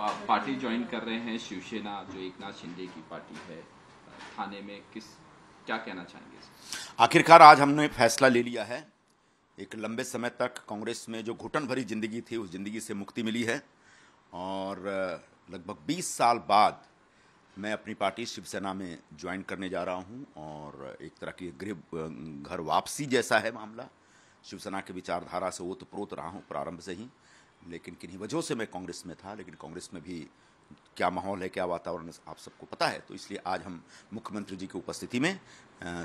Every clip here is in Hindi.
पार्टी ज्वाइन कर रहे हैं शिवसेना जो एक नाथ शिंदे की पार्टी है थाने में किस क्या कहना चाहेंगे आखिरकार आज हमने फैसला ले लिया है एक लंबे समय तक कांग्रेस में जो घुटन भरी जिंदगी थी उस जिंदगी से मुक्ति मिली है और लगभग 20 साल बाद मैं अपनी पार्टी शिवसेना में ज्वाइन करने जा रहा हूँ और एक तरह की गृह घर वापसी जैसा है मामला शिवसेना के विचारधारा से ओतप्रोत रहा हूँ प्रारंभ से ही लेकिन किन्हीं वजहों से मैं कांग्रेस में था लेकिन कांग्रेस में भी क्या माहौल है क्या वातावरण आप सबको पता है तो इसलिए आज हम मुख्यमंत्री जी की उपस्थिति में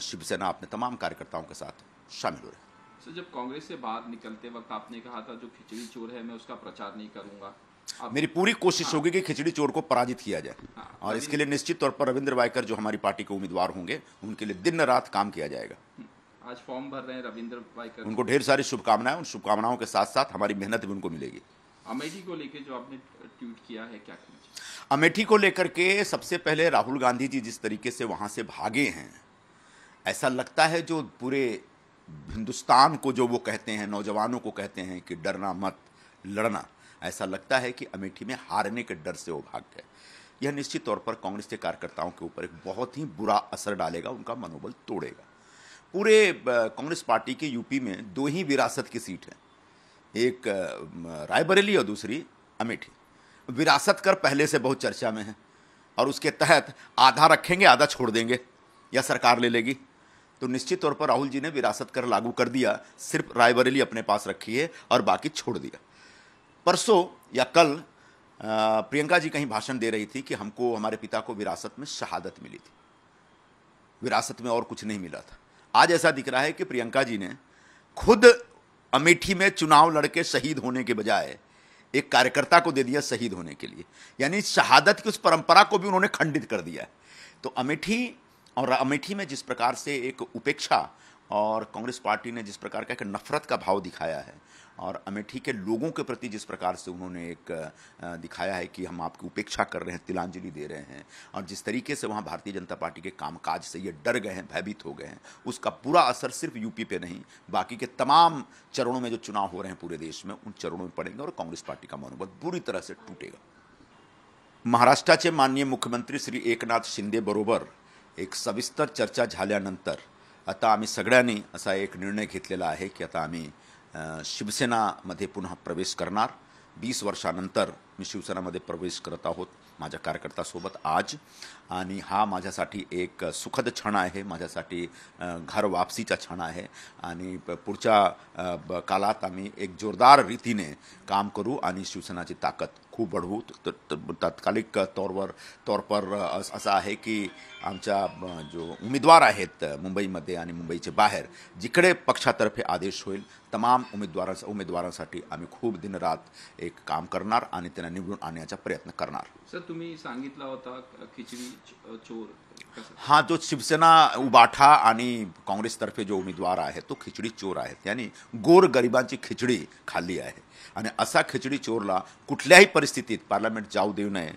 शिवसेना अपने तमाम कार्यकर्ताओं के साथ शामिल हो रहे हैं सर जब कांग्रेस से बाहर निकलते वक्त आपने कहा था जो खिचड़ी चोर है मैं उसका प्रचार नहीं करूंगा मेरी पूरी कोशिश हाँ। होगी कि खिचड़ी चोर को पराजित किया जाए हाँ। और इसके लिए निश्चित तौर पर रविंद्र वायकर जो हमारी पार्टी के उम्मीदवार होंगे उनके लिए दिन रात काम किया जाएगा हम्म। आज फॉर्म भर रहे हैं रविंद्र भाई का उनको ढेर सारी शुभकामनाएं उन शुभकामनाओं के साथ साथ हमारी मेहनत भी उनको मिलेगी अमेठी को लेकर जो आपने ट्वीट किया है क्या कहना अमेठी को लेकर के सबसे पहले राहुल गांधी जी जिस तरीके से वहाँ से भागे हैं ऐसा लगता है जो पूरे हिंदुस्तान को जो वो कहते हैं नौजवानों को कहते हैं कि डरना मत लड़ना ऐसा लगता है कि अमेठी में हारने के डर से वो भाग गए यह निश्चित तौर पर कांग्रेस के कार्यकर्ताओं के ऊपर एक बहुत ही बुरा असर डालेगा उनका मनोबल तोड़ेगा पूरे कांग्रेस पार्टी के यूपी में दो ही विरासत की सीट हैं एक रायबरेली और दूसरी अमेठी विरासत कर पहले से बहुत चर्चा में है और उसके तहत आधा रखेंगे आधा छोड़ देंगे या सरकार ले लेगी तो निश्चित तौर पर राहुल जी ने विरासत कर लागू कर दिया सिर्फ रायबरेली अपने पास रखी है और बाकी छोड़ दिया परसों या कल प्रियंका जी कहीं भाषण दे रही थी कि हमको हमारे पिता को विरासत में शहादत मिली थी विरासत में और कुछ नहीं मिला था आज ऐसा दिख रहा है कि प्रियंका जी ने खुद अमेठी में चुनाव लड़के शहीद होने के बजाय एक कार्यकर्ता को दे दिया शहीद होने के लिए यानी शहादत की उस परंपरा को भी उन्होंने खंडित कर दिया तो अमेठी और अमेठी में जिस प्रकार से एक उपेक्षा और कांग्रेस पार्टी ने जिस प्रकार का एक नफरत का भाव दिखाया है और अमेठी के लोगों के प्रति जिस प्रकार से उन्होंने एक दिखाया है कि हम आपकी उपेक्षा कर रहे हैं तिलांजलि दे रहे हैं और जिस तरीके से वहाँ भारतीय जनता पार्टी के कामकाज से ये डर गए हैं भयभीत हो गए हैं उसका पूरा असर सिर्फ यूपी पे नहीं बाकी के तमाम चरणों में जो चुनाव हो रहे हैं पूरे देश में उन चरणों में पड़ेंगे और कांग्रेस पार्टी का मनोबल पूरी तरह से टूटेगा महाराष्ट्र के माननीय मुख्यमंत्री श्री एकनाथ शिंदे बरोबर एक सविस्तर चर्चा झाल्यानंतर आता आम्ही सगळ्यांनी असा एक निर्णय घेतलेला आहे की आता आम्ही शिवसेनामध्ये पुन्हा प्रवेश करणार वीस वर्षानंतर मी शिवसेनामध्ये प्रवेश करत आहोत माझ्या कार्यकर्त्यासोबत आज आणि हा माझ्यासाठी एक सुखद क्षण आहे माझ्यासाठी घर वापसीचा क्षण आहे आणि पुढच्या कालात आम्ही एक जोरदार रीतीने काम करू आणि शिवसेनाची ताकद खूप वाढवू तात्कालिक तौरवर तौर पर असं आहे की आमच्या जो उमेदवार आहेत मुंबईमध्ये आणि मुंबईच्या बाहेर जिकडे पक्षातर्फे आदेश होईल तमाम उमेदवारांस उमेदवारांसाठी आम्ही खूप दिनरात एक काम करणार आणि त्यांना निवडून आणण्याचा प्रयत्न करणार सर तुम्ही सांगितला होता खिचडी चोर हा जो शिवसेना उबाठा आणि काँग्रेसतर्फे जो उमेदवार आहे तो खिचडी चोर आहे त्यांनी गोर गरिबांची खिचडी खाल्ली आहे आणि असा खिचडी चोरला कुठल्याही परिस्थितीत पार्लमेंट जाऊ देऊ नये